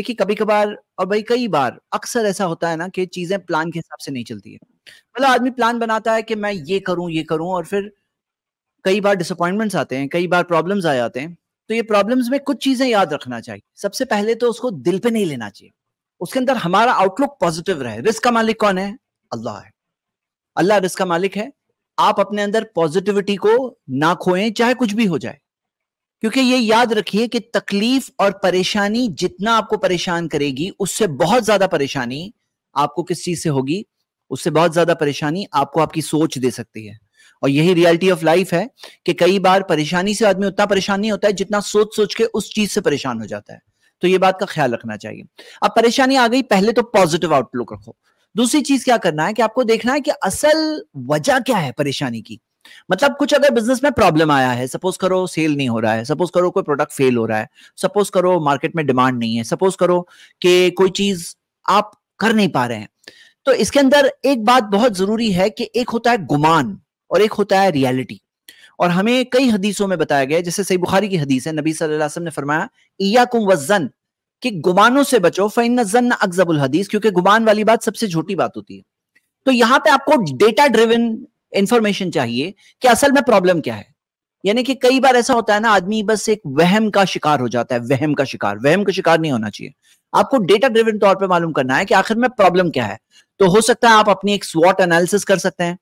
देखिए कभी कभार और भाई कई बार अक्सर ऐसा होता है ना कि चीजें प्लान के हिसाब से नहीं चलती है मतलब आदमी प्लान बनाता है कि मैं ये करूं ये करूं और फिर कई बार डिसअपॉइंटमेंट्स आते हैं कई बार प्रॉब्लम्स आ जाते हैं तो ये प्रॉब्लम्स में कुछ चीजें याद रखना चाहिए सबसे पहले तो उसको दिल पे नहीं लेना चाहिए उसके अंदर हमारा आउटलुक पॉजिटिव रहे रिस्क का मालिक कौन है अल्लाह है अल्लाह रिस्क का मालिक है आप अपने अंदर पॉजिटिविटी को ना खोएं चाहे कुछ भी हो जाए क्योंकि ये याद रखिए कि तकलीफ और परेशानी जितना आपको परेशान करेगी उससे बहुत ज्यादा परेशानी आपको किस चीज से होगी उससे बहुत ज्यादा परेशानी आपको आपकी सोच दे सकती है और यही रियलिटी ऑफ लाइफ है कि कई बार परेशानी से आदमी उतना परेशान नहीं होता है जितना सोच सोच के उस चीज से परेशान हो जाता है तो ये बात का ख्याल रखना चाहिए अब परेशानी आ गई पहले तो पॉजिटिव आउटलुक रखो दूसरी चीज क्या करना है कि आपको देखना है कि असल वजह क्या है परेशानी की मतलब कुछ अगर बिजनेस में प्रॉब्लम आया है सपोज करो सेल नहीं हो रहा है सपोज करो कोई प्रोडक्ट फेल हो रहा है सपोज करो मार्केट में डिमांड नहीं है सपोज करो कि कोई चीज आप कर नहीं पा रहे हैं तो इसके अंदर एक बात बहुत जरूरी है कि एक होता है गुमान और एक होता है रियलिटी और हमें कई हदीसों में बताया गया जैसे सही बुखारी की हदीस है नबी सल्लल्लाहु वसल्लम ने फरमाया इयाकुम वजन कि गुमानों से बचो फैन जन अकजबुल हदीस क्योंकि गुमान वाली बात सबसे झूठी बात होती है तो यहां पे आपको डेटा ड्रिवन इंफॉर्मेशन चाहिए कि असल में प्रॉब्लम क्या है यानी कि कई बार ऐसा होता है ना आदमी बस एक वहम का शिकार हो जाता है वहम का शिकार वहम का शिकार नहीं होना चाहिए आपको डेटा ड्रिवन तौर पर मालूम करना है कि आखिर में प्रॉब्लम क्या है तो हो सकता है आप अपनी एक स्वॉट एनालिसिस कर सकते हैं